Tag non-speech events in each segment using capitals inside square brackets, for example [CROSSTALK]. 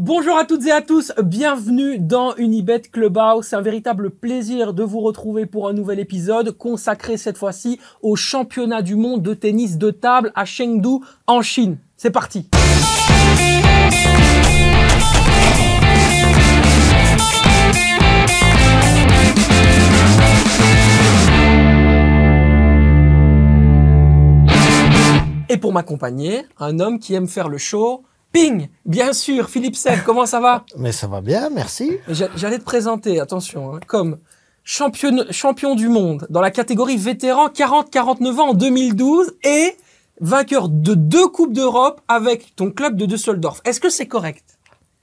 Bonjour à toutes et à tous, bienvenue dans Unibet Clubhouse. C'est un véritable plaisir de vous retrouver pour un nouvel épisode consacré cette fois-ci au championnat du monde de tennis de table à Chengdu en Chine. C'est parti. Et pour m'accompagner, un homme qui aime faire le show, Ping Bien sûr, Philippe Seb, comment ça va [LAUGHS] Mais ça va bien, merci. J'allais te présenter, attention, hein, comme champion, champion du monde dans la catégorie vétéran 40-49 ans en 2012 et vainqueur de deux Coupes d'Europe avec ton club de Düsseldorf. Est-ce que c'est correct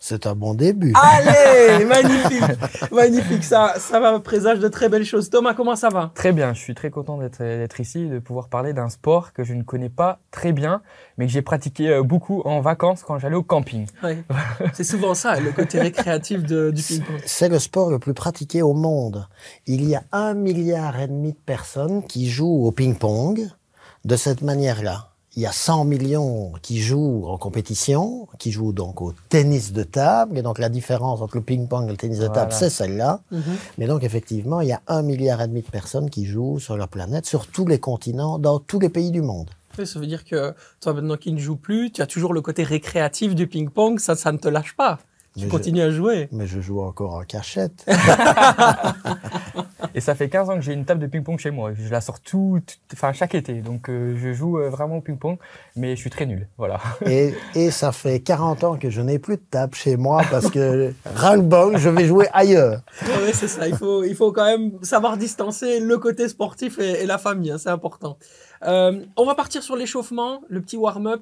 c'est un bon début. Allez, [LAUGHS] magnifique, magnifique. Ça, ça va présage de très belles choses. Thomas, comment ça va Très bien. Je suis très content d'être ici, de pouvoir parler d'un sport que je ne connais pas très bien, mais que j'ai pratiqué euh, beaucoup en vacances quand j'allais au camping. [LAUGHS] C'est souvent ça, le côté récréatif du ping-pong. C'est le sport le plus pratiqué au monde. Il y a un milliard et demi de personnes qui jouent au ping-pong de cette manière-là il y a 100 millions qui jouent en compétition, qui jouent donc au tennis de table. Et donc la différence entre le ping-pong et le tennis de table, c'est celle-là. Mhm. Mais donc effectivement, il y a un milliard et demi de personnes qui jouent sur la planète, sur tous les continents, dans tous les pays du monde. ça veut dire que toi, maintenant qui ne joues plus, tu as toujours le côté récréatif du ping-pong, ça, ça ne te lâche pas. Tu continues à jouer. Mais je joue encore en cachette. [LAUGHS] Et ça fait 15 ans que j'ai une table de ping-pong chez moi. Je la sors tout, enfin chaque été. Donc euh, je joue euh, vraiment au ping-pong, mais je suis très nul. Voilà. [LAUGHS] Et, ça fait 40 ans que je n'ai plus de table chez moi parce que [LAUGHS] rang-bong, je vais jouer ailleurs. Oui, c'est ça. Il faut, il faut quand même savoir distancer le côté sportif et, la famille. Hein, c'est important. Euh, on va partir sur l'échauffement, le petit warm-up.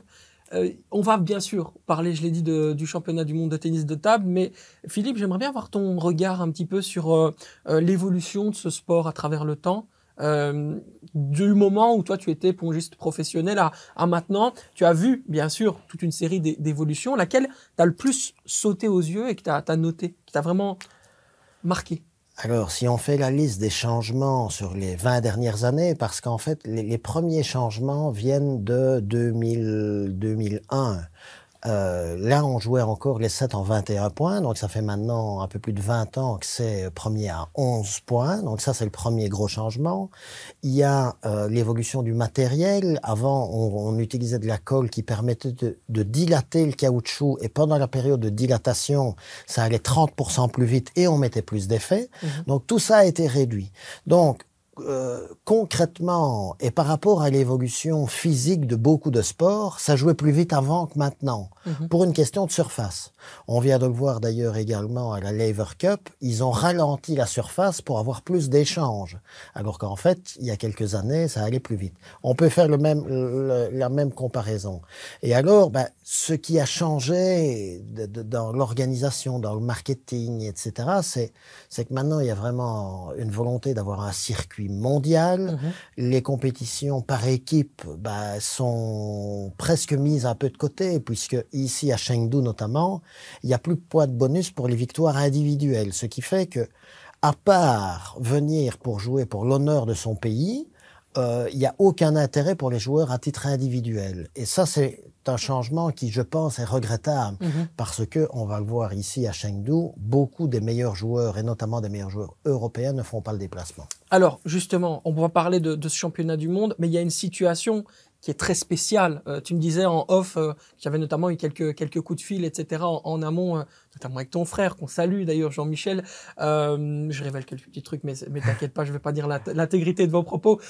Euh, on va bien sûr parler, je l'ai dit, du championnat du monde de tennis de table, mais Philippe, j'aimerais bien avoir ton regard un petit peu sur euh, euh, l'évolution de ce sport à travers le temps. du moment où toi tu étais pongiste professionnel à, maintenant, tu as vu bien sûr toute une série d'évolutions, laquelle t'a le plus sauté aux yeux et que tu as, noté, qui t'a vraiment marqué alors, si on fait la liste des changements sur les 20 dernières années, parce qu'en fait, les, premiers changements viennent de 2001. Euh, là, on jouait encore les 7 en 21 points, donc ça fait maintenant un peu plus de 20 ans que c'est euh, premier à 11 points, donc ça c'est le premier gros changement. Il y a euh, l'évolution du matériel. Avant, on, utilisait de la colle qui permettait de, dilater le caoutchouc, et pendant la période de dilatation, ça allait 30% plus vite et on mettait plus d'effet mmh Donc tout ça a été réduit. Donc euh, concrètement et par rapport à l'évolution physique de beaucoup de sports, ça jouait plus vite avant que maintenant, mhm. pour une question de surface. On vient de le voir d'ailleurs également à la Lever Cup, ils ont ralenti la surface pour avoir plus d'échanges, alors qu'en fait, il y a quelques années, ça allait plus vite. On peut faire la même comparaison. Et alors, ben, ce qui a changé dans l'organisation, dans le marketing, etc., c'est que maintenant, il y a vraiment une volonté d'avoir un circuit mondiale, mondial. Mhm. Les compétitions par équipe bah, sont presque mises un peu de côté, puisque ici à Chengdu notamment, il n'y a plus de poids de bonus pour les victoires individuelles, ce qui fait que, à part venir pour jouer pour l'honneur de son pays, euh, il n'y a aucun intérêt pour les joueurs à titre individuel. Et ça, c'est un changement qui, je pense, est regrettable mhm. parce que, on va le voir ici à Chengdu, beaucoup des meilleurs joueurs, et notamment des meilleurs joueurs européens, ne font pas le déplacement. Alors justement, on va parler de, ce championnat du monde, mais il y a une situation qui est très spéciale. Euh, tu me disais en off j'avais euh, notamment eu quelques, coups de fil, etc. en, amont, euh, notamment avec ton frère, qu'on salue d'ailleurs, Jean-Michel. je révèle quelques petits trucs, mais, mais t'inquiète pas, je ne vais pas dire l'intégrité de vos propos.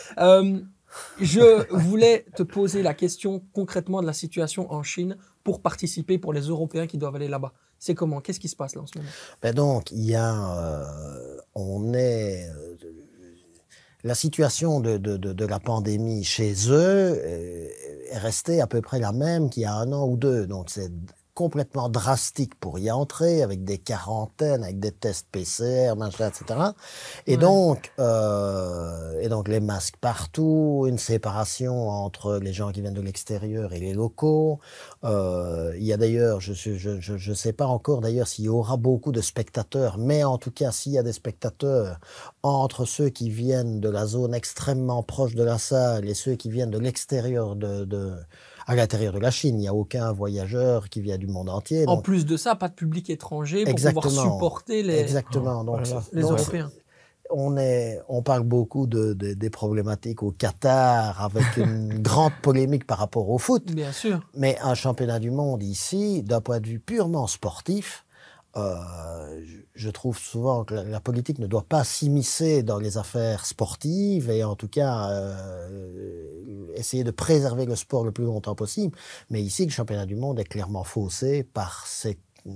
je voulais te poser la question concrètement de la situation en Chine pour participer pour les Européens qui doivent aller là-bas. C'est comment Qu'est-ce qui se passe là en ce moment ben Donc, il y a... on est la situation de, de, la pandémie chez eux euh, est restée à peu près la même qu'il y a un an ou deux. Donc c'est complètement drastique pour y entrer, avec des quarantaines, avec des tests PCR, etc. Et donc, euh, et donc les masques partout, une séparation entre les gens qui viennent de l'extérieur et les locaux. Euh, il y a d'ailleurs, je ne je, je, sais pas encore d'ailleurs s'il y aura beaucoup de spectateurs, mais en tout cas, s'il y a des spectateurs entre ceux qui viennent de la zone extrêmement proche de la salle et ceux qui viennent de l'extérieur de à l'intérieur de la Chine. Il n'y a aucun voyageur qui vient du monde entier. En plus de ça, pas de public étranger pour pouvoir supporter les, Exactement. Oh, oh Européens. On, est, on parle beaucoup des problématiques au Qatar, avec une [LAUGHS] grande polémique par rapport au foot. Bien sûr. Mais un championnat du monde ici, d'un point de vue purement sportif, euh, je trouve souvent que la politique ne doit pas s'immiscer dans les affaires sportives et en tout cas euh, essayer de préserver le sport le plus longtemps possible. Mais ici, le championnat du monde est clairement faussé par ces mm,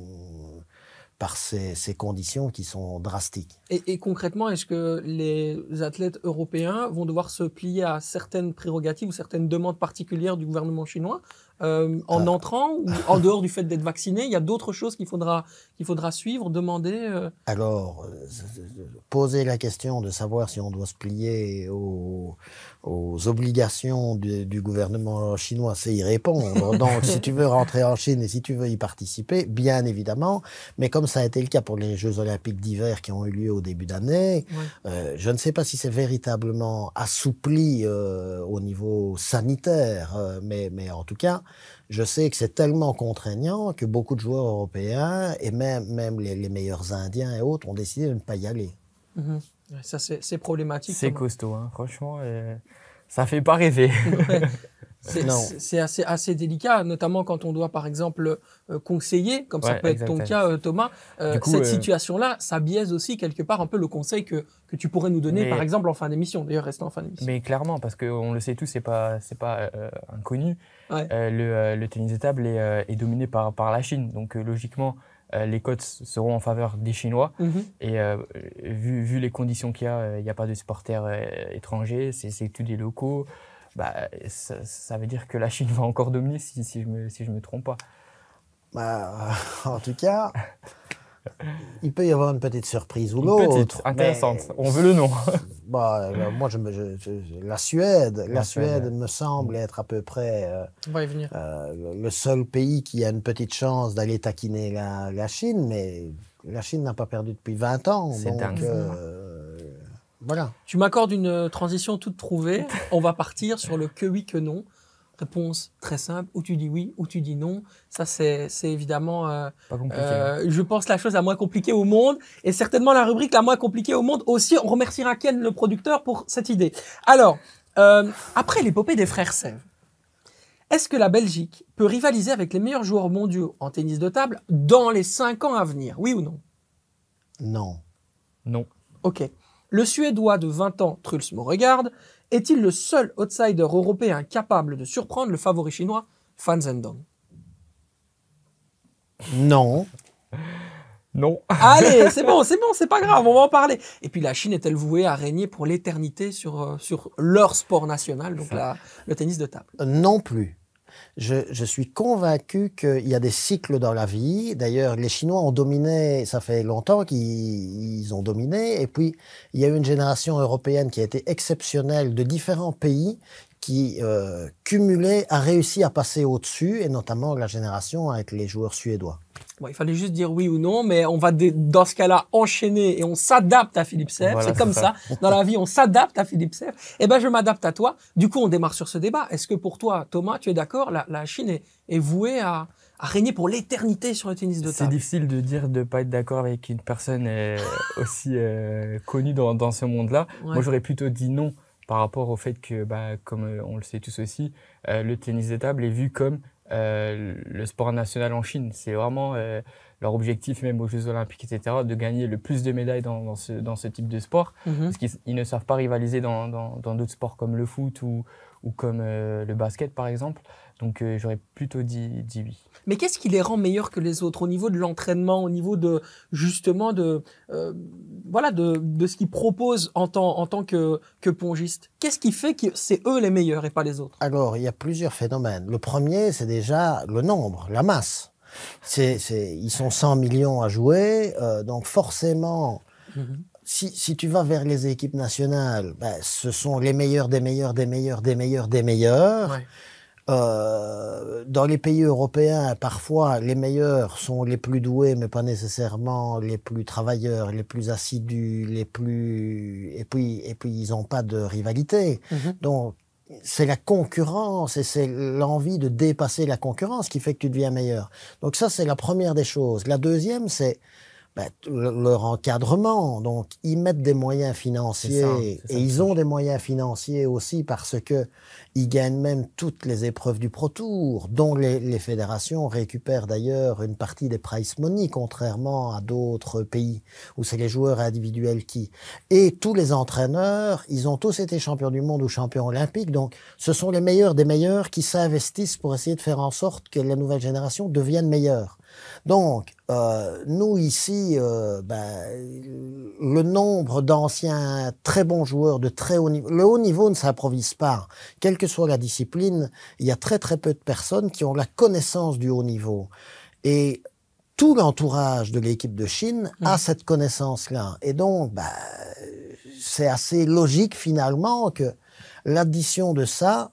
par ces, conditions qui sont drastiques. et concrètement, est-ce que les athlètes européens vont devoir se plier à certaines prérogatives ou certaines demandes particulières du gouvernement chinois euh, en entrant ou [LAUGHS] en dehors du fait d'être vacciné Il y a d'autres choses qu'il faudra, faudra suivre, demander euh. Alors, euh, poser la question de savoir si on doit se plier aux, obligations du, gouvernement chinois, c'est y répondre. [LAUGHS] Donc, si tu veux rentrer en Chine et si tu veux y participer, bien évidemment, mais comme ça a été le cas pour les Jeux olympiques d'hiver qui ont eu lieu au début d'année, je ne sais pas si c'est véritablement assoupli au niveau sanitaire, mais en tout cas, je sais que c'est tellement contraignant que beaucoup de joueurs européens et même, même les, meilleurs Indiens et autres ont décidé de ne pas y aller. Mhm. Ça, c'est problématique. C'est costaud, hein. franchement. Euh, ça fait pas rêver. [LAUGHS] [LAUGHS] C'est assez, délicat, notamment quand on doit, par exemple, euh, conseiller, comme ça peut être ton cas, euh, Thomas. cette situation-là, ça biaise aussi quelque part un peu le conseil que, que tu pourrais nous donner, par exemple, en fin d'émission. D'ailleurs, restons en fin d'émission. Mais clairement, parce qu'on le sait tous, c'est pas, pas inconnu. Euh, euh, le, tennis de table euh, est, dominé par, par, la Chine. Donc logiquement, les cotes seront en faveur des Chinois. Mhm. Et vu, vu, les conditions qu'il y a, il n'y a pas de supporters étrangers, c'est tous des locaux. Bah, ça, veut dire que la Chine va encore dominer si, je me, si me, trompe pas. Bah, [LAUGHS] en tout cas, [LAUGHS] il peut y avoir une petite surprise ou l'autre. intéressante. On veut le nom. [LAUGHS] bah, euh, [LAUGHS] moi, la Suède, la, Suède, me semble mm. être à peu près euh, euh, le seul pays qui a une petite chance d'aller taquiner la, Chine, mais la Chine n'a pas perdu depuis 20 ans. C'est voilà. Tu m'accordes une transition toute trouvée. [LAUGHS] On va partir sur le que oui, que non réponse très simple, ou tu dis oui, ou tu dis non. Ça, c'est évidemment, euh, euh, hein. je pense, la chose la moins compliquée au monde, et certainement la rubrique la moins compliquée au monde aussi. On remerciera Ken, le producteur, pour cette idée. Alors, euh, après l'épopée des frères Sèvres, est-ce que la Belgique peut rivaliser avec les meilleurs joueurs mondiaux en tennis de table dans les cinq ans à venir Oui ou non Non. Non. Ok. Le Suédois de 20 ans, Truls Moregard, est-il le seul outsider européen capable de surprendre le favori chinois, Fan Zhendong Non. Non. [LAUGHS] Allez, c'est bon, c'est bon, c'est pas grave, on va en parler. Et puis la Chine est-elle vouée à régner pour l'éternité sur, euh, sur leur sport national, donc le tennis de table Non plus je, suis convaincu qu'il y a des cycles dans la vie. D'ailleurs, les Chinois ont dominé, ça fait longtemps qu'ils ont dominé. Et puis, il y a eu une génération européenne qui a été exceptionnelle de différents pays qui, euh, cumulée, a réussi à passer au-dessus, et notamment la génération avec les joueurs suédois il fallait juste dire oui ou non, mais on va dans ce cas-là enchaîner et on s'adapte à Philippe Sef. c'est comme ça. Dans la vie, on s'adapte à Philippe Sef. Eh ben, je m'adapte à toi. Du coup, on démarre sur ce débat. Est-ce que pour toi, Thomas, tu es d'accord la, la, Chine est, vouée à, à régner pour l'éternité sur le tennis de table. C'est difficile de dire de ne pas être d'accord avec une personne [LAUGHS] aussi euh, connue dans, dans ce monde-là. Moi, j'aurais plutôt dit non par rapport au fait que, bah, comme euh, on le sait tous aussi, euh, le tennis de table est vu comme euh, le sport national en Chine. C'est vraiment euh, leur objectif, même aux Jeux Olympiques, etc., de gagner le plus de médailles dans, ce, type de sport. Mhm. Parce qu'ils ne savent pas rivaliser dans d'autres sports comme le foot ou comme euh, le basket, par exemple. Donc euh, j'aurais plutôt dit, dit, oui. Mais qu'est-ce qui les rend meilleurs que les autres au niveau de l'entraînement, au niveau de justement de euh, voilà de, ce qu'ils proposent en tant, en tant que, que Qu'est-ce qui fait que c'est eux les meilleurs et pas les autres Alors il y a plusieurs phénomènes. Le premier c'est déjà le nombre, la masse. C'est, ils sont 100 millions à jouer, euh, donc forcément. Mm-hmm. Si, tu vas vers les équipes nationales, ben, ce sont les meilleurs des meilleurs des meilleurs des meilleurs des meilleurs. Euh, dans les pays européens, parfois, les meilleurs sont les plus doués, mais pas nécessairement les plus travailleurs, les plus assidus, les plus... Et puis, et puis ils n'ont pas de rivalité. Mhm. Donc, c'est la concurrence et c'est l'envie de dépasser la concurrence qui fait que tu deviens meilleur. Donc ça, c'est la première des choses. La deuxième, c'est bah, leur encadrement. Donc, ils mettent des moyens financiers et ils ont des moyens financiers aussi parce que ils gagnent même toutes les épreuves du Pro Tour, dont les, fédérations récupèrent d'ailleurs une partie des prize money, contrairement à d'autres pays où c'est les joueurs individuels qui. Et tous les entraîneurs, ils ont tous été champions du monde ou champions olympiques. Donc, ce sont les meilleurs des meilleurs qui s'investissent pour essayer de faire en sorte que la nouvelle génération devienne meilleure. Donc, euh, nous ici, euh, ben, le nombre d'anciens très bons joueurs de très haut niveau, le haut niveau ne s'improvise pas. Quelle que soit la discipline, il y a très très peu de personnes qui ont la connaissance du haut niveau. Et tout l'entourage de l'équipe de Chine a mm. cette connaissance-là. Et donc, ben, c'est assez logique finalement que l'addition de ça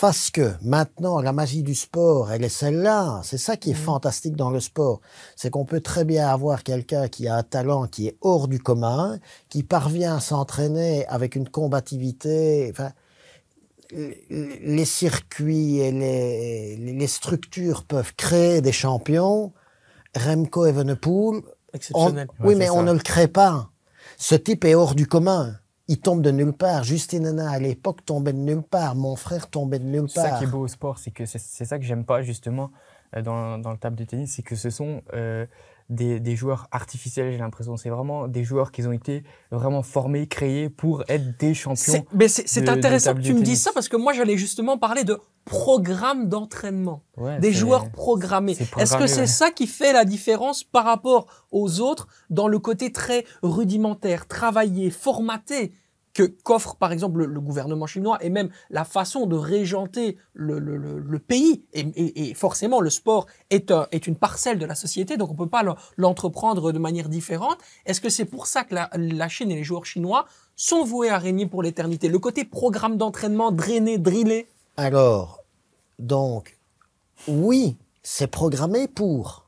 parce que maintenant, la magie du sport, elle est celle-là. C'est ça qui est mm. fantastique dans le sport. C'est qu'on peut très bien avoir quelqu'un qui a un talent qui est hors du commun, qui parvient à s'entraîner avec une combativité. Enfin, les circuits et les, structures peuvent créer des champions. Remco Evenepoel, oui, mais on ne le crée pas. Ce type est hors du commun il tombe de nulle part. Justine Anna, à l'époque, tombait de nulle part. Mon frère tombait de nulle part. C'est ça qui est beau au sport, c'est que c'est ça que j'aime pas, justement, euh, dans, le table de tennis, c'est que ce sont euh, des, joueurs artificiels, j'ai l'impression. C'est vraiment des joueurs qui ont été vraiment formés, créés pour être des champions. Mais c'est intéressant que tu me dises ça parce que moi, j'allais justement parler de programme d'entraînement, des joueurs programmés. Est-ce que c'est ça qui fait la différence par rapport aux autres dans le côté très rudimentaire, travaillé, formaté que qu'offre par exemple le, gouvernement chinois et même la façon de régenter le, pays. Et, forcément, le sport est, est une parcelle de la société, donc on ne peut pas l'entreprendre de manière différente. Est-ce que c'est pour ça que la, la Chine et les joueurs chinois sont voués à régner pour l'éternité Le côté programme d'entraînement drainé, drillé Alors, donc, oui, c'est programmé pour.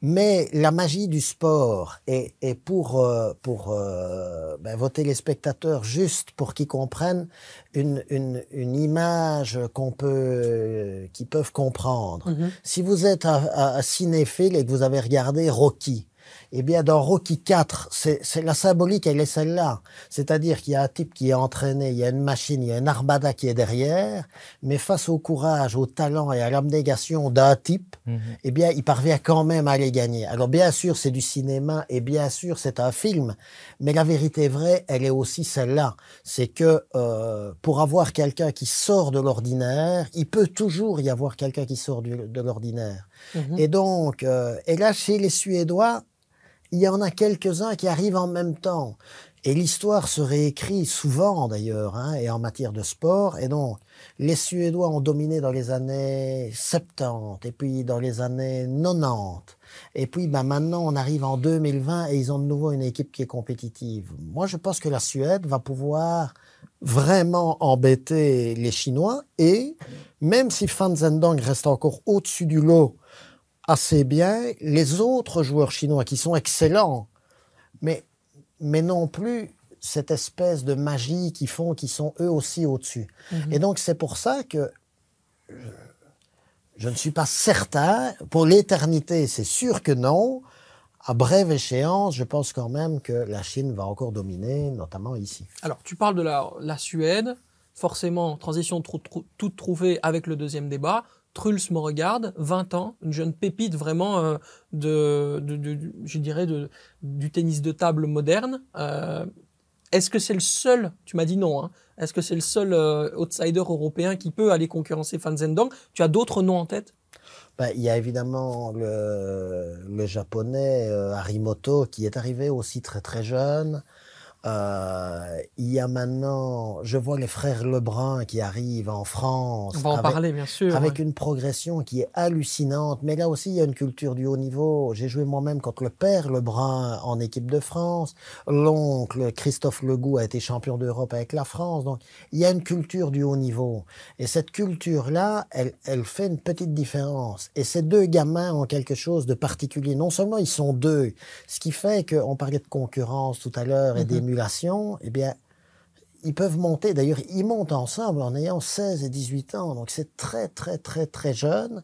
Mais la magie du sport est pour, euh, pour euh, ben, voter les spectateurs juste pour qu'ils comprennent une, une, image qu'on peut, qu'ils peuvent comprendre. Mm-hmm. Si vous êtes à cinéphile et que vous avez regardé Rocky, eh bien, dans Rocky 4, c'est la symbolique, elle est celle-là. C'est-à-dire qu'il y a un type qui est entraîné, il y a une machine, il y a une armada qui est derrière, mais face au courage, au talent et à l'abnégation d'un type, mhm. eh bien, il parvient quand même à les gagner. Alors, bien sûr, c'est du cinéma et bien sûr, c'est un film, mais la vérité vraie, elle est aussi celle-là. C'est que euh, pour avoir quelqu'un qui sort de l'ordinaire, il peut toujours y avoir quelqu'un qui sort de l'ordinaire. Mhm. Et donc, euh, et là, chez les Suédois, il y en a quelques-uns qui arrivent en même temps. Et l'histoire se réécrit souvent d'ailleurs, hein, et en matière de sport. Et donc, les Suédois ont dominé dans les années 70, et puis dans les années 90. Et puis bah, maintenant, on arrive en 2020 et ils ont de nouveau une équipe qui est compétitive. Moi, je pense que la Suède va pouvoir vraiment embêter les Chinois. Et même si Fan Zhendong reste encore au-dessus du lot, assez bien les autres joueurs chinois qui sont excellents, mais, non plus cette espèce de magie qu'ils font, qui sont eux aussi au-dessus. Mhm. Et donc c'est pour ça que je, ne suis pas certain, pour l'éternité c'est sûr que non, à brève échéance, je pense quand même que la Chine va encore dominer, notamment ici. Alors tu parles de la Suède, forcément transition toute trouvée avec le deuxième débat. Truls me regarde, 20 ans, une jeune pépite vraiment euh, de, je dirais du tennis de table moderne. Euh, est-ce que c'est le seul, tu m'as dit non, hein, est-ce que c'est le seul euh, outsider européen qui peut aller concurrencer Fan Zhendong Tu as d'autres noms en tête ben, il y a évidemment le japonais Harimoto qui est arrivé aussi très très jeune. Euh, il y a maintenant, je vois les frères Lebrun qui arrivent en France. On va en avec, parler, bien sûr. Avec une progression qui est hallucinante. Mais là aussi, il y a une culture du haut niveau. J'ai joué moi-même contre le père Lebrun en équipe de France. L'oncle Christophe Legou a été champion d'Europe avec la France. Donc, il y a une culture du haut niveau. Et cette culture-là, elle, fait une petite différence. Et ces deux gamins ont quelque chose de particulier. Non seulement ils sont deux, ce qui fait qu'on parlait de concurrence tout à l'heure et mhm. des et eh bien, ils peuvent monter. D'ailleurs, ils montent ensemble en ayant 16 et 18 ans. Donc, c'est très, très, très, très jeune.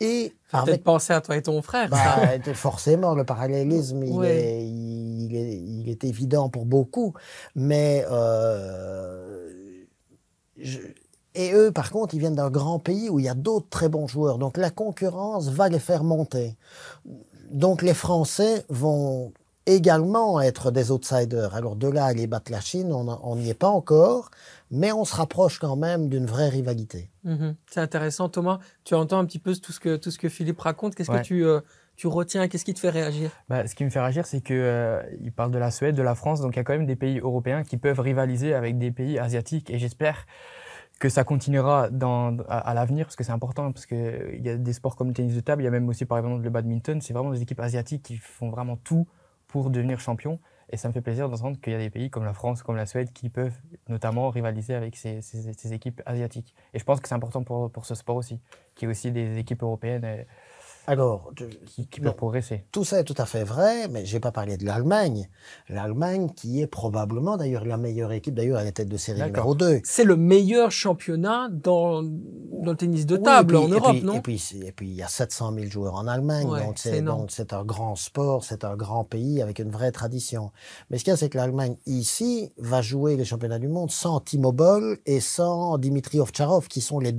Et avec... penser à toi et ton frère. Bah, forcément, le parallélisme, il, est, évident pour beaucoup. Mais. Euh, et eux, par contre, ils viennent d'un grand pays où il y a d'autres très bons joueurs. Donc, la concurrence va les faire monter. Donc, les Français vont également être des outsiders. Alors de là à aller battre la Chine, on n'y est pas encore, mais on se rapproche quand même d'une vraie rivalité. Mhm. c'est intéressant, Thomas. Tu entends un petit peu tout ce que, tout ce que Philippe raconte. Qu'est-ce que tu, euh, tu retiens Qu'est-ce qui te fait réagir bah, Ce qui me fait réagir, c'est qu'il euh, il parle de la Suède, de la France, donc il y a quand même des pays européens qui peuvent rivaliser avec des pays asiatiques, et j'espère que ça continuera dans, à, à l'avenir, parce que c'est important, parce qu'il euh, y a des sports comme le tennis de table, il y a même aussi par exemple le badminton, c'est vraiment des équipes asiatiques qui font vraiment tout pour devenir champion. Et ça me fait plaisir d'entendre qu'il y a des pays comme la France, comme la Suède, qui peuvent notamment rivaliser avec ces, équipes asiatiques. Et je pense que c'est important pour, ce sport aussi, qu'il y ait aussi des équipes européennes. Euh, alors, qui, peut progresser. Tout ça est tout à fait vrai, mais je n'ai pas parlé de l'Allemagne. L'Allemagne qui est probablement d'ailleurs la meilleure équipe, d'ailleurs à la tête de série numéro 2. C'est le meilleur championnat dans, le tennis de table en Europe, non Et puis il y a 700 000 joueurs en Allemagne, c'est donc c'est un grand sport, c'est un grand pays avec une vraie tradition. Mais ce qu'il y a, c'est que l'Allemagne ici va jouer les championnats du monde sans Timo Boll et sans Dimitri Ovtcharov, qui sont les,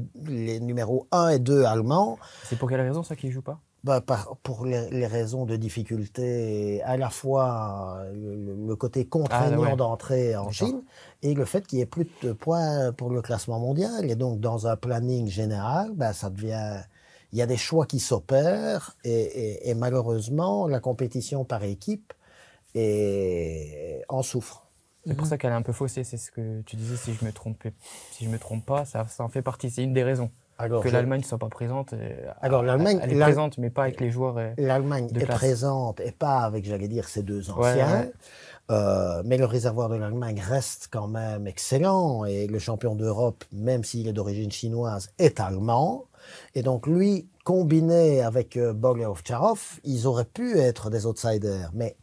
numéros 1 et 2 allemands. C'est pour quelle raison ça qu'ils jouent pas bah, pour les, raisons de difficulté, à la fois euh, le, côté contraignant ah, d'entrer d'entrée en Chine et le fait qu'il n'y ait plus de points pour le classement mondial. Et donc, dans un planning général, bah, ça devient. Il y a des choix qui s'opèrent et, malheureusement, la compétition par équipe et en souffre. C'est pour mhm. ça qu'elle est un peu faussée, c'est ce que tu disais, si je me si je me trompe pas, ça, ça en fait partie, c'est une des raisons que l'Allemagne ne soit pas présente. Alors euh, l'Allemagne est présente, mais pas avec les joueurs. Euh, L'Allemagne est présente et pas avec, j'allais dire, ces deux anciens. Euh, mais le réservoir de l'Allemagne reste quand même excellent et le champion d'Europe, même s'il est d'origine chinoise, est allemand. Et donc lui, combiné avec euh, Bogle ils auraient pu être des outsiders. Mais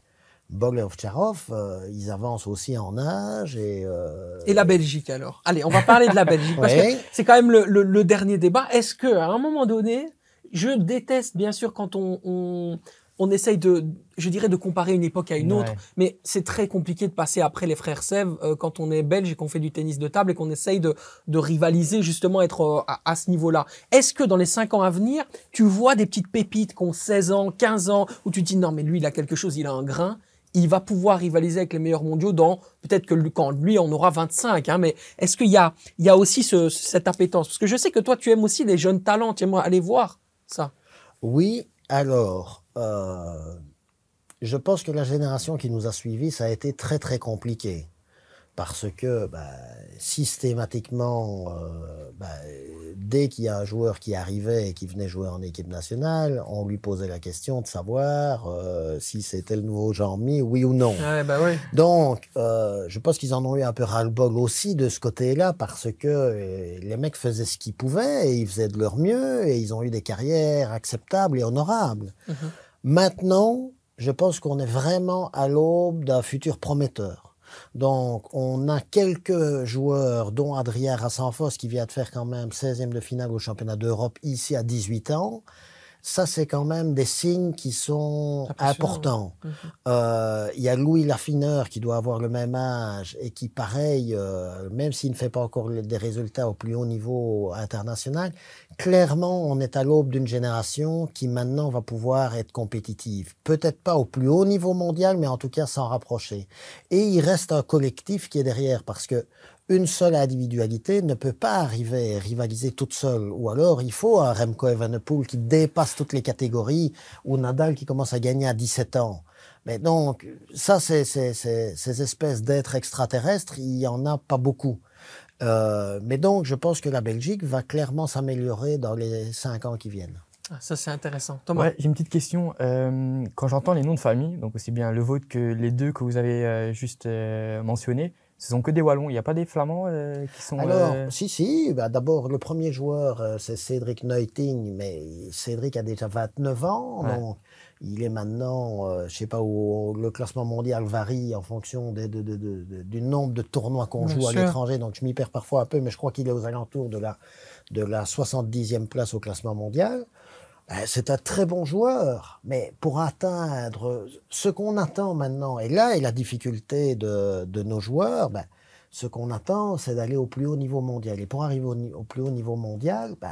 boglev et euh, ils avancent aussi en âge. Euh, et, la Belgique alors Allez, on va parler de la Belgique, parce que c'est quand même le, dernier débat. Est-ce que à un moment donné, je déteste bien sûr quand on, on, essaye de, je dirais, de comparer une époque à une autre, mais c'est très compliqué de passer après les frères Sèvres euh, quand on est belge et qu'on fait du tennis de table et qu'on essaye de, rivaliser, justement, être à, ce niveau-là. Est-ce que dans les cinq ans à venir, tu vois des petites pépites qui ont 16 ans, 15 ans, où tu te dis non, mais lui, il a quelque chose, il a un grain, il va pouvoir rivaliser avec les meilleurs mondiaux dans peut-être que lui, quand lui on aura 25. Hein, mais est-ce qu'il y a, il y a aussi cette appétence Parce que je sais que toi, tu aimes aussi les jeunes talents. Tu moi, aller voir ça. Oui, alors, euh, je pense que la génération qui nous a suivis, ça a été très très compliqué parce que bah, systématiquement, euh, bah, dès qu'il y a un joueur qui arrivait et qui venait jouer en équipe nationale, on lui posait la question de savoir euh, si c'était le nouveau Jean-Mi, oui ou non. bah oui. Donc, euh, je pense qu'ils en ont eu un peu ras-le-bol aussi de ce côté-là, parce que les mecs faisaient ce qu'ils pouvaient, et ils faisaient de leur mieux, et ils ont eu des carrières acceptables et honorables. Mhm. Maintenant, je pense qu'on est vraiment à l'aube d'un futur prometteur donc, on a quelques joueurs, dont Adrien Rassanfos, qui vient de faire quand même 16e de finale au championnat d'Europe ici à 18 ans. Ça, c'est quand même des signes qui sont importants. Mhm. Euh, il y a Louis Laffineur qui doit avoir le même âge et qui, pareil, euh, même s'il ne fait pas encore des résultats au plus haut niveau international, clairement, on est à l'aube d'une génération qui maintenant va pouvoir être compétitive. Peut-être pas au plus haut niveau mondial, mais en tout cas s'en rapprocher. Et il reste un collectif qui est derrière parce que une seule individualité ne peut pas arriver rivaliser toute seule. Ou alors, il faut un Remco Evenepoel qui dépasse toutes les catégories, ou Nadal qui commence à gagner à 17 ans. Mais donc, ça, c'est ces espèces d'êtres extraterrestres, il n'y en a pas beaucoup. Euh, mais donc, je pense que la Belgique va clairement s'améliorer dans les cinq ans qui viennent. Ah, ça, c'est intéressant. Thomas J'ai une petite question. Euh, quand j'entends les noms de famille, donc aussi bien le vôtre que les deux que vous avez euh, juste mentionnés, ce sont que des Wallons, il n'y a pas des Flamands euh, qui sont. Alors, euh, si, si. Bah, d'abord, le premier joueur, euh, c'est Cédric Neuting, mais Cédric a déjà 29 ans. Donc, il est maintenant, je ne sais pas où le classement mondial varie en fonction du nombre de tournois qu'on joue à l'étranger. Donc, je m'y perds parfois un peu, mais je crois qu'il est aux alentours de la, de la 70e place au classement mondial. Ben, c'est un très bon joueur, mais pour atteindre ce qu'on attend maintenant, et là est la difficulté de, nos joueurs, ben, ce qu'on attend, c'est d'aller au plus haut niveau mondial. Et pour arriver au, plus haut niveau mondial, ben,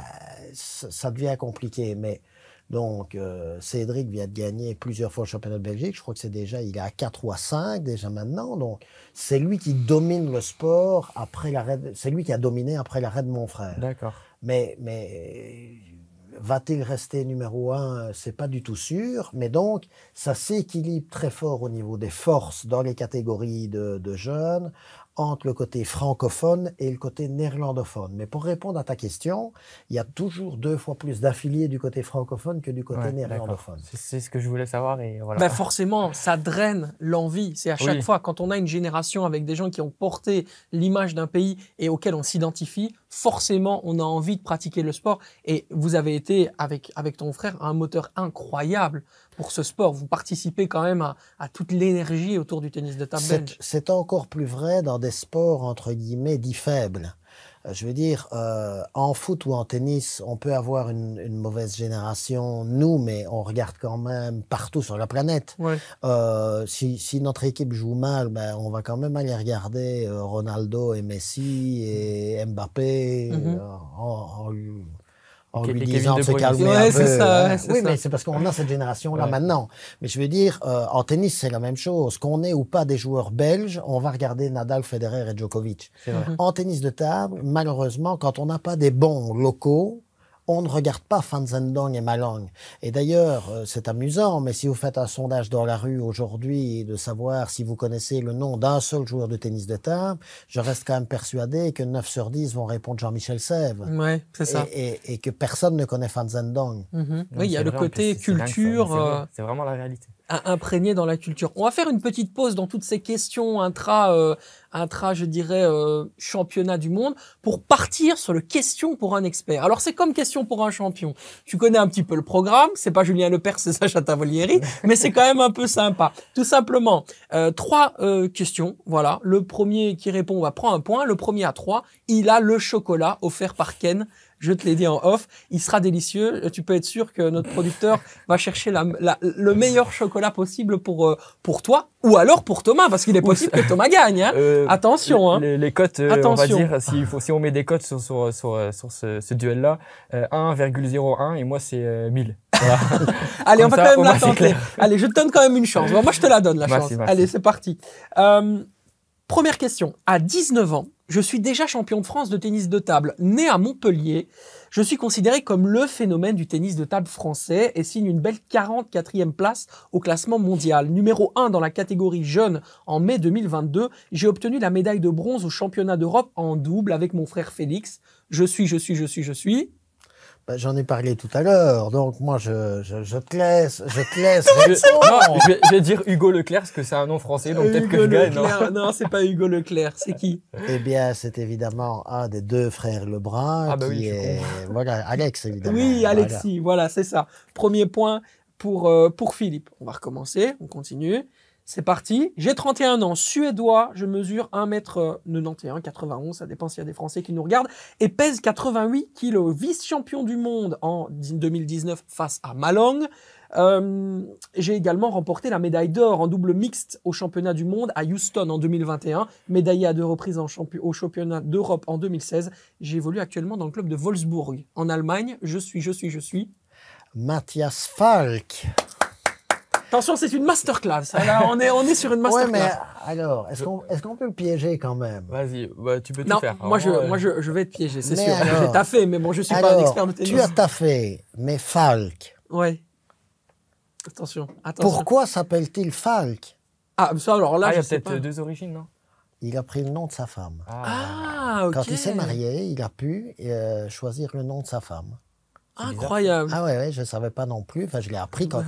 ça devient compliqué. Mais donc, euh, Cédric vient de gagner plusieurs fois le championnat de Belgique. Je crois que c'est déjà, il est à 4 ou à 5 déjà maintenant. Donc, c'est lui qui domine le sport après l'arrêt. C'est lui qui a dominé après l'arrêt de mon frère. D'accord. Mais, mais Va-t-il rester numéro un euh, C'est pas du tout sûr, mais donc ça s'équilibre très fort au niveau des forces dans les catégories de, jeunes entre le côté francophone et le côté néerlandophone. Mais pour répondre à ta question, il y a toujours deux fois plus d'affiliés du côté francophone que du côté néerlandophone. C'est ce que je voulais savoir et ben, forcément, ça draine l'envie. C'est à chaque fois quand on a une génération avec des gens qui ont porté l'image d'un pays et auquel on s'identifie, forcément, on a envie de pratiquer le sport. Et vous avez été, avec, ton frère, un moteur incroyable pour ce sport. Vous participez quand même à, toute l'énergie autour du tennis de table C'est encore plus vrai dans des sports, entre guillemets, dits faibles. Euh, je veux dire, euh, en foot ou en tennis, on peut avoir une, une, mauvaise génération, nous, mais on regarde quand même partout sur la planète. Euh, si, si, notre équipe joue mal, ben, on va quand même aller regarder euh, Ronaldo et Messi et Mbappé. Mhm. en, en lui disant de se calmer oui, mais c'est parce qu'on a cette génération-là maintenant. Mais je veux dire, euh, en tennis, c'est la même chose. Qu'on ait ou pas des joueurs belges, on va regarder Nadal, Federer et Djokovic. En tennis de table, malheureusement, quand on n'a pas des bons locaux, on ne regarde pas Fanzendong et Malang. Et d'ailleurs, euh, c'est amusant, mais si vous faites un sondage dans la rue aujourd'hui de savoir si vous connaissez le nom d'un seul joueur de tennis d'État, je reste quand même persuadé que 9 sur 10 vont répondre Jean-Michel Sèvres. Ouais, c'est ça. Et, que personne ne connaît Fan Mm Oui, il y a le côté culture. Euh, c'est vraiment la réalité à imprégner dans la culture. On va faire une petite pause dans toutes ces questions intra, euh, intra je dirais, euh, championnat du monde pour partir sur le question pour un expert. Alors c'est comme question pour un champion. Tu connais un petit peu le programme, c'est pas Julien Lepers, c'est Sacha Tavolieri, [LAUGHS] mais c'est quand même un peu sympa. Tout simplement, euh, trois questions, voilà. Le premier qui répond on va prendre un point, le premier à trois, il a le chocolat offert par Ken je te l'ai dit en off, il sera délicieux. Euh, tu peux être sûr que notre producteur [LAUGHS] va chercher le meilleur chocolat possible pour, euh, pour toi ou alors pour Thomas, parce qu'il est possible que Thomas gagne. Hein. Euh, Attention. Hein. Les, cotes, on va dire, si, on met des cotes sur, ce, duel-là, 1,01 et moi c'est 1000. [LAUGHS] Allez, on va quand même la Allez, je te donne quand même une chance. moi, je te la donne, la chance. Allez, c'est parti. Première question. À 19 ans, je suis déjà champion de France de tennis de table. Né à Montpellier, je suis considéré comme le phénomène du tennis de table français et signe une belle 44e place au classement mondial. Numéro 1 dans la catégorie jeune en mai 2022, j'ai obtenu la médaille de bronze au championnat d'Europe en double avec mon frère Félix. Je suis, je suis, je suis, je suis. Bah, j'en ai parlé tout à l'heure, donc moi je, je, te laisse, je te laisse. [LAUGHS] je, non, je, vais dire Hugo Leclerc parce que c'est un nom français, donc peut-être que je gagne. Non, hein. non c'est pas Hugo Leclerc, c'est qui Eh bien, c'est évidemment un des deux frères Lebrun, ah, bah qui est [LAUGHS] voilà Alex évidemment. Oui, Alexis, voilà, c'est ça. Premier point pour euh, pour Philippe. On va recommencer, on continue. C'est parti. J'ai 31 ans, suédois, je mesure 1m91, 91, ça dépend s'il y a des Français qui nous regardent, et pèse 88 kg, vice-champion du monde en 2019 face à Malong. Euh, j'ai également remporté la médaille d'or en double mixte au championnat du monde à Houston en 2021, médaillé à deux reprises en au championnat d'Europe en 2016. J'évolue actuellement dans le club de Wolfsburg en Allemagne. Je suis, je suis, je suis. Mathias Falk. Attention, c'est une masterclass. Alors, on est, on est sur une masterclass. Ouais, mais alors, est-ce qu'on, est-ce qu'on peut piéger quand même Vas-y, bah, tu peux tout non, faire. Moi, je, moi, je, euh, vais te piéger, c'est sûr. Alors, J'ai taffé, mais bon, je ne suis pas un expert de tennis. Tu as taffé, mais Falk. Oui, Attention, attention. Pourquoi s'appelle-t-il Falk Ah, ça, alors là, ah, il y a peut-être deux origines, non il a pris le nom de sa femme. Ah, ah ok. Quand il s'est marié, il a pu euh, choisir le nom de sa femme. Incroyable. Ah ouais, je ne savais pas non plus. Enfin, je l'ai appris quand,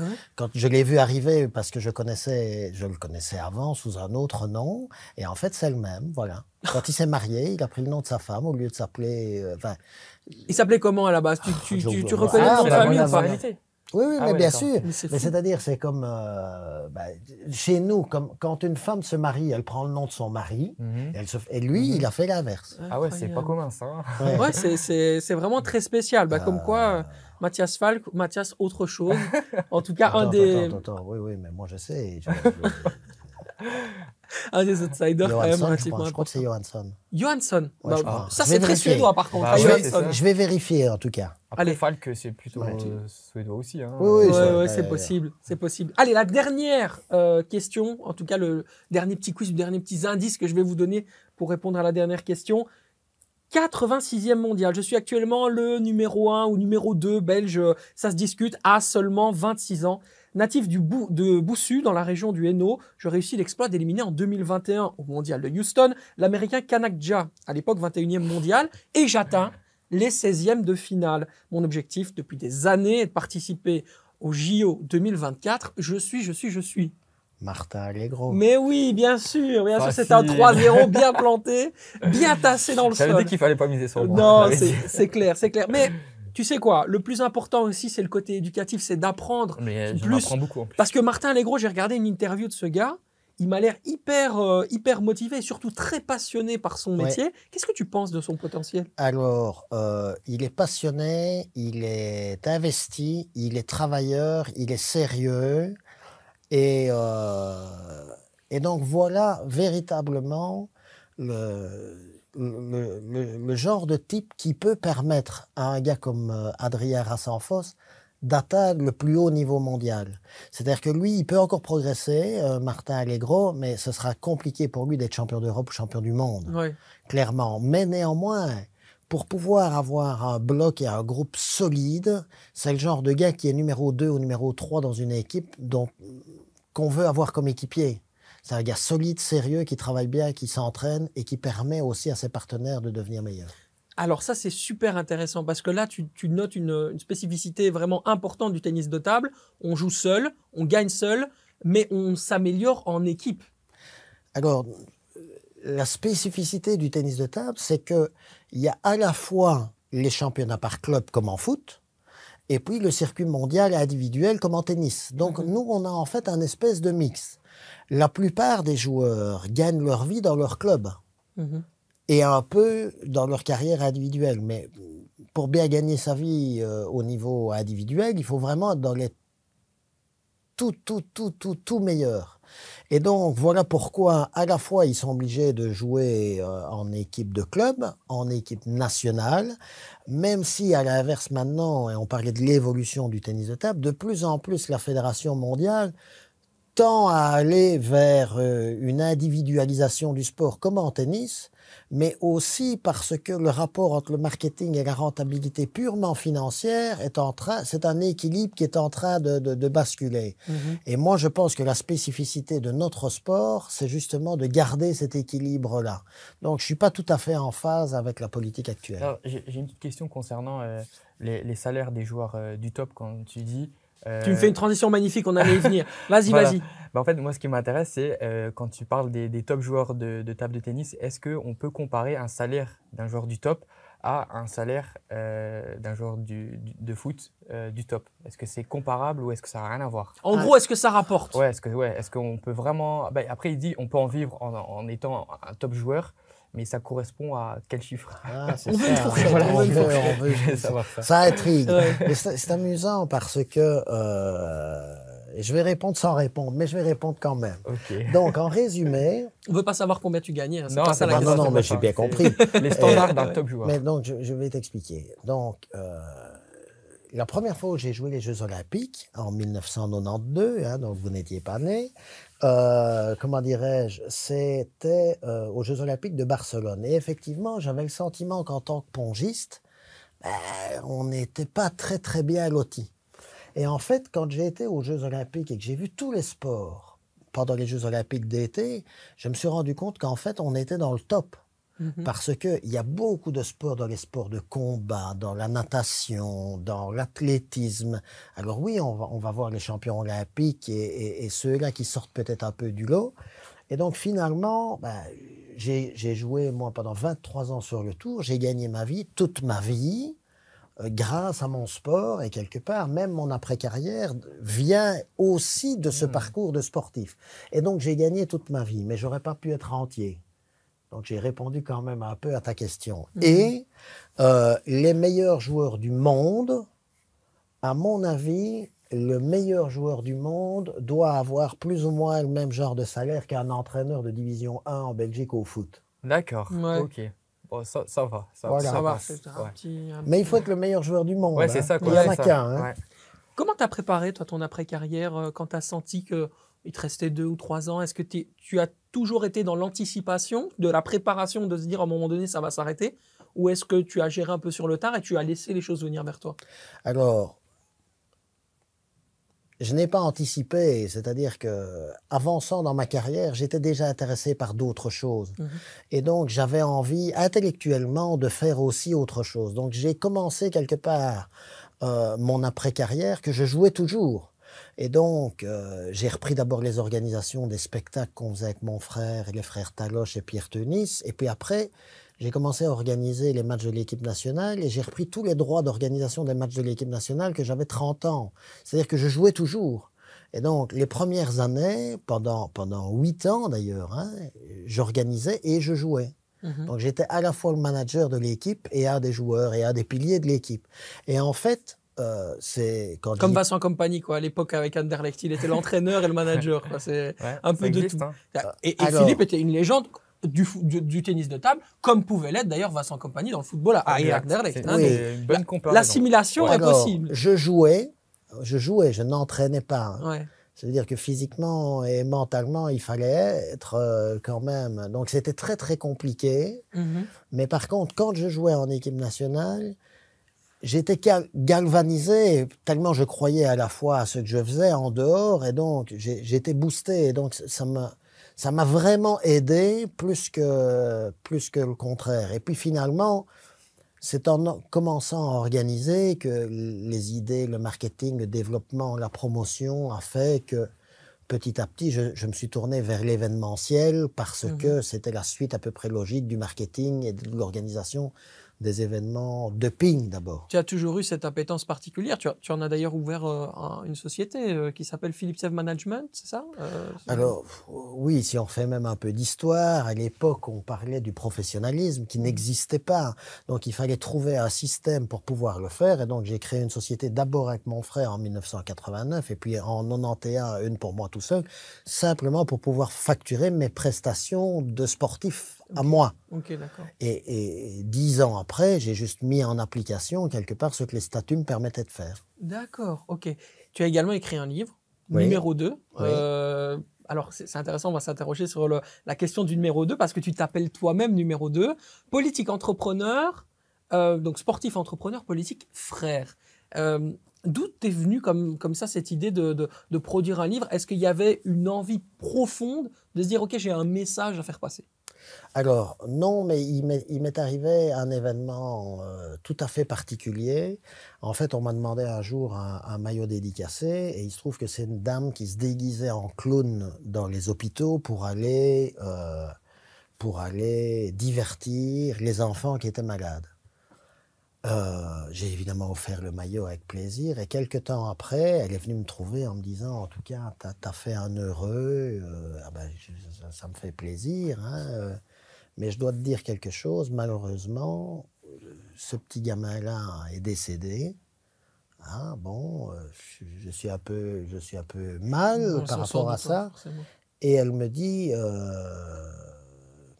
je l'ai vu arriver parce que je connaissais, je le connaissais avant sous un autre nom. Et en fait, c'est le même. Voilà. Quand il s'est marié, il a pris le nom de sa femme au lieu de s'appeler. Euh, enfin. il s'appelait comment à la base Tu, ah, tu, tu, reconnais ah, son bah, famille ou oui, oui, mais bien sûr. Mais c'est-à-dire, c'est comme chez nous, comme quand une femme se marie, elle prend le nom de son mari, et, elle lui, il a fait l'inverse. Ah ouais, c'est pas commun ça. Ouais, c'est vraiment très spécial. Comme quoi, Mathias Falk, Mathias autre chose. En tout cas, un des. Attends, attends, oui, oui, mais moi je sais. Un ah, des outsiders quand même je crois, que c'est Johansson. Johansson bah, Ça, c'est très suédois par contre. Hein, je, vais, vérifier en tout cas. Après, Allez. Falk, euh, c'est plutôt euh, suédois aussi. Hein. Oui, oui, c'est possible, c'est possible. Allez, la dernière euh, question, en tout cas le dernier petit quiz, le dernier petit indice que je vais vous donner pour répondre à la dernière question. 86e mondial. Je suis actuellement le numéro 1 ou numéro 2 belge. Ça se discute à seulement 26 ans. Natif du de Boussu, dans la région du Hainaut, je réussis l'exploit d'éliminer en 2021 au mondial de Houston l'américain Kanakja, à l'époque 21e mondial, et j'atteins les 16e de finale. Mon objectif depuis des années est de participer au JO 2024. Je suis, je suis, je suis. Martin Allegro. Mais oui, bien sûr, bien sûr, c'est un 3-0 bien planté, bien tassé dans le sol. Ça veut dire qu'il fallait pas miser sur Non, c'est clair, c'est clair. Mais tu sais quoi, le plus important aussi, c'est le côté éducatif, c'est d'apprendre. Mais euh, plus. beaucoup. Parce que Martin Allegro, j'ai regardé une interview de ce gars. Il m'a l'air hyper, euh, hyper motivé surtout très passionné par son métier. Qu'est-ce que tu penses de son potentiel Alors, euh, il est passionné, il est investi, il est travailleur, il est sérieux. Et, et donc voilà véritablement le, le, genre de type qui peut permettre à un gars comme euh, Adrien Rassanfos d'atteindre le plus haut niveau mondial. C'est-à-dire que lui, il peut encore progresser, euh, Martin Allegro, mais ce sera compliqué pour lui d'être champion d'Europe ou champion du monde, clairement. Mais néanmoins, pour pouvoir avoir un bloc et un groupe solide, c'est le genre de gars qui est numéro 2 ou numéro 3 dans une équipe qu'on veut avoir comme équipier. C'est un gars solide, sérieux, qui travaille bien, qui s'entraîne et qui permet aussi à ses partenaires de devenir meilleurs. Alors ça, c'est super intéressant parce que là, tu, notes une, spécificité vraiment importante du tennis de table. On joue seul, on gagne seul, mais on s'améliore en équipe. Alors, la spécificité du tennis de table, c'est qu'il y a à la fois les championnats par club comme en foot, et puis le circuit mondial et individuel comme en tennis. Donc mhm. nous, on a en fait un espèce de mix la plupart des joueurs gagnent leur vie dans leur club mhm. et un peu dans leur carrière individuelle. Mais pour bien gagner sa vie euh, au niveau individuel, il faut vraiment être dans les tout, tout, tout, tout, tout meilleurs. Et donc voilà pourquoi à la fois ils sont obligés de jouer euh, en équipe de club, en équipe nationale, même si à l'inverse maintenant, et on parlait de l'évolution du tennis de table, de plus en plus la Fédération mondiale Tant à aller vers euh, une individualisation du sport comme en tennis, mais aussi parce que le rapport entre le marketing et la rentabilité purement financière est en train, c'est un équilibre qui est en train de, de, basculer. Mm-hmm. Et moi, je pense que la spécificité de notre sport, c'est justement de garder cet équilibre-là. Donc, je suis pas tout à fait en phase avec la politique actuelle. J'ai une petite question concernant euh, les, salaires des joueurs euh, du top quand tu dis tu me fais une euh, transition magnifique, on allait y venir. [LAUGHS] Vas-y, vas-y. Bah, en fait, moi, ce qui m'intéresse, c'est euh, quand tu parles des, top joueurs de, table de tennis, est-ce qu'on peut comparer un salaire d'un joueur du top à un salaire euh, d'un joueur de foot du top Est-ce que c'est comparable ou est-ce que ça n'a rien à voir En gros, est-ce que ça rapporte Ouais, est-ce ouais, est qu'on peut vraiment bah, Après, il dit on peut en vivre en étant un top joueur, mais ça correspond à quel chiffre ah, [LAUGHS] ça. on, veut, [LAUGHS] savoir ça. Ça intrigue. C'est amusant parce que euh, je vais répondre sans répondre, mais je vais répondre quand même. Donc, en résumé, on veut pas savoir combien tu gagnais. Hein. non, ça la ah, non, non, mais j'ai bien compris. Les standards d'un top joueur. Mais donc, je, vais t'expliquer. Donc euh, la première fois où j'ai joué les Jeux Olympiques, en 1992, hein, donc vous n'étiez pas né, euh, comment dirais-je, c'était euh, aux Jeux Olympiques de Barcelone. Et effectivement, j'avais le sentiment qu'en tant que pongiste, ben, on n'était pas très très bien loti. Et en fait, quand j'ai été aux Jeux Olympiques et que j'ai vu tous les sports pendant les Jeux Olympiques d'été, je me suis rendu compte qu'en fait, on était dans le top. Mhm. Parce qu'il y a beaucoup de sports dans les sports de combat, dans la natation, dans l'athlétisme. Alors oui, on va, voir les champions olympiques et, ceux-là qui sortent peut-être un peu du lot. Et donc finalement, ben, j'ai joué moi pendant 23 ans sur le tour, j'ai gagné ma vie, toute ma vie, euh, grâce à mon sport et quelque part, même mon après-carrière vient aussi de ce hmm. parcours de sportif. Et donc j'ai gagné toute ma vie, mais j'aurais pas pu être entier. Donc j'ai répondu quand même un peu à ta question. Mhm. Et euh, les meilleurs joueurs du monde, à mon avis, le meilleur joueur du monde doit avoir plus ou moins le même genre de salaire qu'un entraîneur de division 1 en Belgique au foot. D'accord. Ok. Bon, ça, va. Ça, va. Mais il faut être le meilleur joueur du monde. Ouais, c'est hein. ça, il n'y en a qu'un. Hein. Comment t'as préparé toi ton après carrière euh, quand t'as senti que il te restait deux ou trois ans. Est-ce que tu as toujours été dans l'anticipation, de la préparation, de se dire à un moment donné, ça va s'arrêter Ou est-ce que tu as géré un peu sur le tard et tu as laissé les choses venir vers toi Alors, je n'ai pas anticipé, c'est-à-dire que avançant dans ma carrière, j'étais déjà intéressé par d'autres choses. Mmh. Et donc j'avais envie intellectuellement de faire aussi autre chose. Donc j'ai commencé quelque part euh, mon après-carrière que je jouais toujours. Et donc, euh, j'ai repris d'abord les organisations des spectacles qu'on faisait avec mon frère, et les frères Taloche et Pierre Tenis. Et puis après, j'ai commencé à organiser les matchs de l'équipe nationale et j'ai repris tous les droits d'organisation des matchs de l'équipe nationale que j'avais 30 ans. C'est-à-dire que je jouais toujours. Et donc, les premières années, pendant, pendant 8 ans d'ailleurs, hein, j'organisais et je jouais. Mhm. Donc, j'étais à la fois le manager de l'équipe et un des joueurs et un des piliers de l'équipe. Et en fait, euh, c'est quand comme Vincent Compagnie quoi à l'époque avec Anderlecht il était l'entraîneur et le manager c'est [LAUGHS] un peu de tout hein. ah, ah, et, Philippe était une légende du, tennis de table comme pouvait l'être d'ailleurs Vincent Compagnie dans le football à, hein. l'assimilation est possible je jouais je jouais je n'entraînais pas cest hein. à dire que physiquement et mentalement, il fallait être euh, quand même. Donc c'était très très compliqué. Mm-hmm. Mais par contre, quand je jouais en équipe nationale, j'étais galvanisé tellement je croyais à la fois à ce que je faisais en dehors et donc j'étais boosté et donc ça m'a ça m'a vraiment aidé plus que plus que le contraire. Et puis finalement, c'est en commençant à organiser que les idées, le marketing, le développement, la promotion a fait que petit à petit, je, me suis tourné vers l'événementiel parce mmh que c'était la suite à peu près logique du marketing et de l'organisation des événements de ping d'abord. Tu as toujours eu cette appétence particulière. Tu, en as d'ailleurs ouvert euh, une société euh, qui s'appelle Philippe Save Management, c'est ça euh, Alors oui, si on fait même un peu d'histoire, à l'époque on parlait du professionnalisme qui mm. n'existait pas. Donc il fallait trouver un système pour pouvoir le faire. Et donc j'ai créé une société d'abord avec mon frère en 1989 et puis en 91 une pour moi tout seul, simplement pour pouvoir facturer mes prestations de sportif à moi. et, et, dix ans après, j'ai juste mis en application quelque part ce que les statuts me permettaient de faire. D'accord, ok. Tu as également écrit un livre, numéro 2. Euh, alors, c'est intéressant, on va s'interroger sur la question du numéro 2, parce que tu t'appelles toi-même numéro 2, politique entrepreneur, euh, donc sportif entrepreneur, politique frère. Euh, d'où t'es venu comme, comme ça cette idée de, de produire un livre Est-ce qu'il y avait une envie profonde de se dire, OK, j'ai un message à faire passer alors, non, mais il m'est arrivé un événement euh, tout à fait particulier. En fait, on m'a demandé un jour un, maillot dédicacé, et il se trouve que c'est une dame qui se déguisait en clown dans les hôpitaux pour aller, euh, pour aller divertir les enfants qui étaient malades. Euh, j'ai évidemment offert le maillot avec plaisir. Et quelques temps après, elle est venue me trouver en me disant En tout cas, t'as as fait un heureux, euh, ah ben, ça, me fait plaisir. Hein, euh, mais je dois te dire quelque chose. Malheureusement, ce petit gamin-là est décédé. Ah, bon, je, suis un peu, je suis un peu mal par rapport à ça. et elle me dit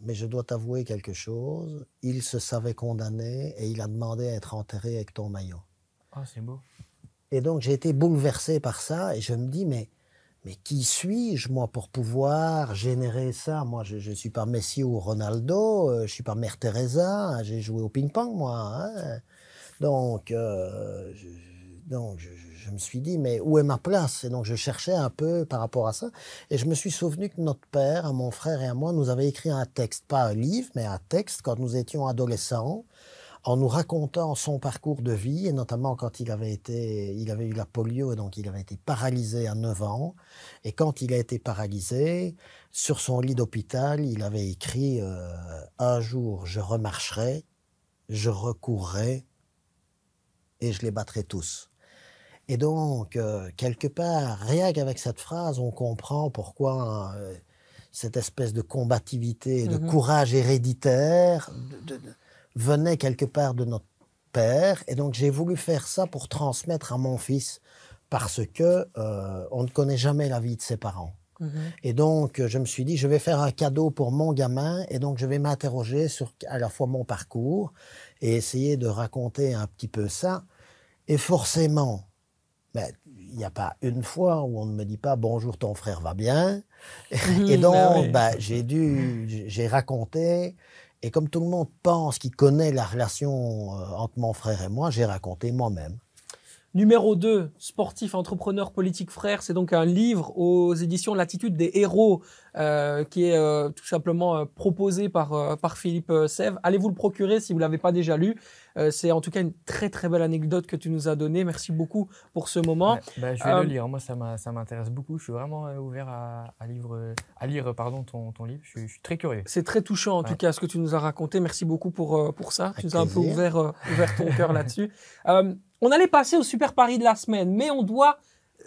mais je dois t'avouer quelque chose. Il se savait condamné et il a demandé à être enterré avec ton maillot. Ah, c'est beau. Et donc j'ai été bouleversé par ça et je me dis, mais, mais qui suis-je, moi, pour pouvoir générer ça Moi, je ne suis pas Messi ou Ronaldo, euh, je ne suis pas Mère Teresa, hein, j'ai joué au ping-pong, moi. Hein. Donc, euh, je, donc, je, me suis dit, mais où est ma place Et donc, je cherchais un peu par rapport à ça. Et je me suis souvenu que notre père, à mon frère et à moi, nous avait écrit un texte, pas un livre, mais un texte quand nous étions adolescents, en nous racontant son parcours de vie, et notamment quand il avait été, il avait eu la polio, et donc il avait été paralysé à 9 ans. Et quand il a été paralysé, sur son lit d'hôpital, il avait écrit euh, Un jour, je remarcherai, je recourrai, et je les battrai tous. Et donc, euh, quelque part, rien qu'avec cette phrase, on comprend pourquoi euh, cette espèce de combativité, de mmh courage héréditaire venait quelque part de notre père. Et donc, j'ai voulu faire ça pour transmettre à mon fils, parce que euh, on ne connaît jamais la vie de ses parents. Mmh et donc, je me suis dit, je vais faire un cadeau pour mon gamin, et donc je vais m'interroger sur à la fois mon parcours et essayer de raconter un petit peu ça. Et forcément, ben, il n'y a pas une fois où on ne me dit pas bonjour ton frère va bien. [LAUGHS] et donc, ben ben, j'ai dû, j'ai raconté. Et comme tout le monde pense qu'il connaît la relation euh, entre mon frère et moi, j'ai raconté moi-même. Numéro 2, Sportif, entrepreneur, politique, frère, c'est donc un livre aux éditions L'attitude des héros euh, qui est euh, tout simplement proposé par, par Philippe Sève. Allez vous le procurer si vous ne l'avez pas déjà lu. Euh, c'est en tout cas une très très belle anecdote que tu nous as donnée. Merci beaucoup pour ce moment. Bah, je vais le euh, lire. Moi, ça m'intéresse beaucoup. Je suis vraiment euh, ouvert à, livre, lire pardon, ton, livre. Je, suis très curieux. C'est très touchant en tout cas ce que tu nous as raconté. Merci beaucoup pour, ça. tu nous as un peu ouvert, ton cœur là-dessus. [LAUGHS] on allait passer au Super pari de la semaine, mais on doit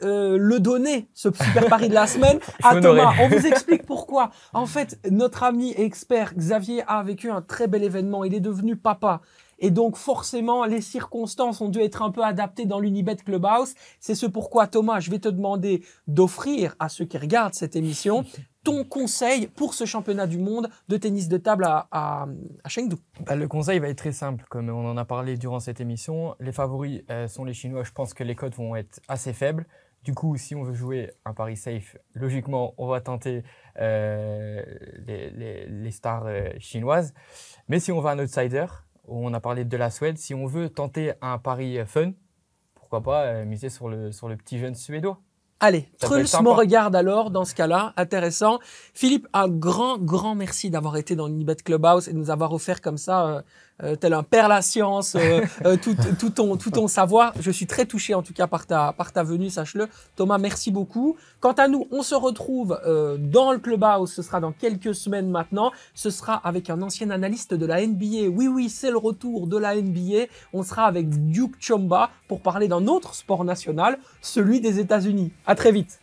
le donner, ce super pari de la [LAUGHS] semaine, à Thomas. On vous explique pourquoi. En fait, notre ami expert Xavier a vécu un très bel événement. Il est devenu papa. Et donc forcément, les circonstances ont dû être un peu adaptées dans l'Unibet Clubhouse. C'est ce pourquoi, Thomas, je vais te demander d'offrir à ceux qui regardent cette émission [LAUGHS] ton conseil pour ce championnat du monde de tennis de table à, Chengdu bah, Le conseil va être très simple, comme on en a parlé durant cette émission. Les favoris euh, sont les Chinois, je pense que les cotes vont être assez faibles. Du coup, si on veut jouer un pari safe, logiquement, on va tenter euh, les, stars euh, chinoises. Mais si on va un outsider, on a parlé de la Suède. Si on veut tenter un pari euh, fun, pourquoi pas euh, miser sur le, sur le petit jeune suédois Allez, Truls me regarde alors dans ce cas-là, intéressant. Philippe, un grand, grand merci d'avoir été dans l'Unibet Clubhouse et nous avoir offert comme ça euh, euh, tel un père la science, euh, [LAUGHS] euh, tout, ton, tout ton savoir. Je suis très touché en tout cas par ta, par ta venue, sache-le. Thomas, merci beaucoup. Quant à nous, on se retrouve dans le Clubhouse, ce sera dans quelques semaines maintenant. Ce sera avec un ancien analyste de la NBA. Oui, oui, c'est le retour de la NBA. On sera avec Duke Chomba pour parler d'un autre sport national, celui des États-Unis. À très vite.